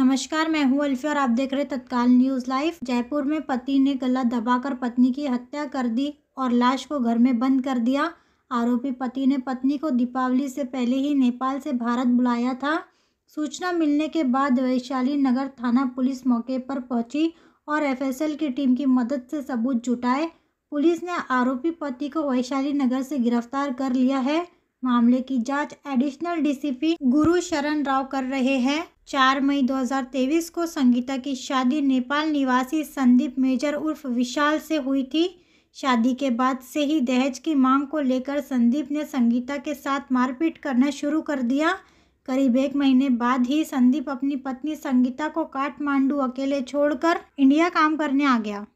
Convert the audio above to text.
नमस्कार मैं हूं अल्फी और आप देख रहे तत्काल न्यूज लाइव जयपुर में पति ने गला दबाकर पत्नी की हत्या कर दी और लाश को घर में बंद कर दिया आरोपी पति ने पत्नी को दीपावली से पहले ही नेपाल से भारत बुलाया था सूचना मिलने के बाद वैशाली नगर थाना पुलिस मौके पर पहुंची और एफ की टीम की मदद से सबूत जुटाए पुलिस ने आरोपी पति को वैशाली नगर से गिरफ्तार कर लिया है मामले की जांच एडिशनल डीसीपी गुरु शरण राव कर रहे हैं चार मई 2023 को संगीता की शादी नेपाल निवासी संदीप मेजर उर्फ विशाल से हुई थी शादी के बाद से ही दहेज की मांग को लेकर संदीप ने संगीता के साथ मारपीट करना शुरू कर दिया करीब एक महीने बाद ही संदीप अपनी पत्नी संगीता को काठमांडू अकेले छोड़कर इंडिया काम करने आ गया